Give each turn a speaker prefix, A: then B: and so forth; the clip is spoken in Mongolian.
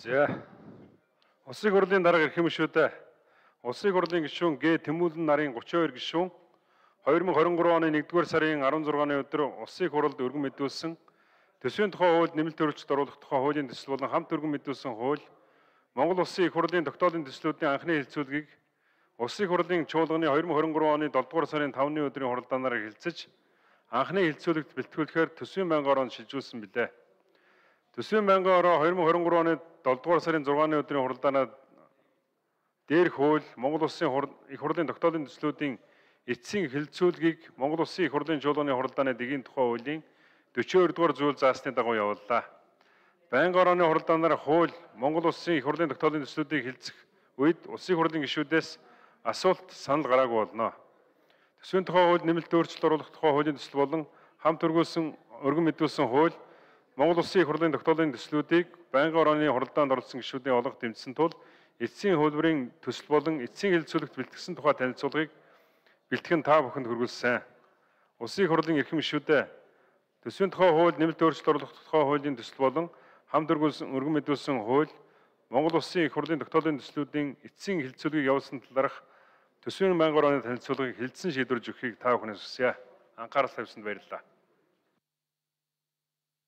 A: За. Усыг урлын дарга ирэх юм шүү дээ. Усыг урлын гишүүн Г Тэмүүлэн нарын 32 гишүүн 2023 оны 1-р сарын 16-ны өдөр усыг хурлд өргөн мэдүүлсэн төсвийн тухай хууль нэмэлт төрөлжт оруулах тухай хуулийн төсөл болон хамт өргөн мэдүүлсэн хууль Монгол Улсын их хурлын тогтоолын төслүүдийн анхны хэлцүүлгийг Улсын их хурлын чуулганы 2023 оны 7-р сарын 5-ны өдрийн хуралдаанаар хэлцэж анхны хэлцүүлэгт бэлтгүүлэхээр төсвийн байнгын оронд шилжүүлсэн билээ. Төсвийн байнгын ороо 2023 оны 7 дугаар сарын 6-ны өдрийн хуралдаанаа дээрх хууль Монгол Улсын их хурлын тогтоолын төслүүдийн эцсийн хэлэлцүүлгийг Монгол Улсын их хурлын чуулганы хуралдааны дэгийн тухай хуулийн 42 дугаар зүйл заасны дагуу явууллаа. Байнга орооны хуралдаанаар хууль Монгол Улсын их хурлын тогтоолын төслүүдийг хэлцэх үед Улсын их хурлын гишүүдээс асуулт санал гараагүй болно. Төсвийн тухай хууль нэмэлт өөрчлөлт оруулах тухай хуулийн төсөл болон хамт өргүүлсэн өргөн мэдүүлсэн хууль Монгол Улсын их хурлын тогтоолын төслүүдийг байнгын орооны хуралдаанд оролцсон гишүүдийн олонх дэмжсэн тул эцсийн хөлбөрийн төсөл болон эцсийн хэлэлцүүлэгт бэлтгэсэн тухай танилцуулгыг бэлтгэн та бүхэнд хүргэлсэн. Улсын их хурлын эрхэм гишүүдэд төсвийн тухай хууль нэмэлт өөрчлөлт оруулах тухай хуулийн төсөл болон хамт өргөн мэдүүлсэн хууль Монгол Улсын их хурлын тогтоолын төслүүдийн эцсийн хэлэлцүүлгийг явуулсан талаарх төсвийн байнгын орооны танилцуулгыг хэлэлцэн шийдвэрж өгөхийг та бүхнээс хүсье. Анхаарал тавьсанд баярлалаа.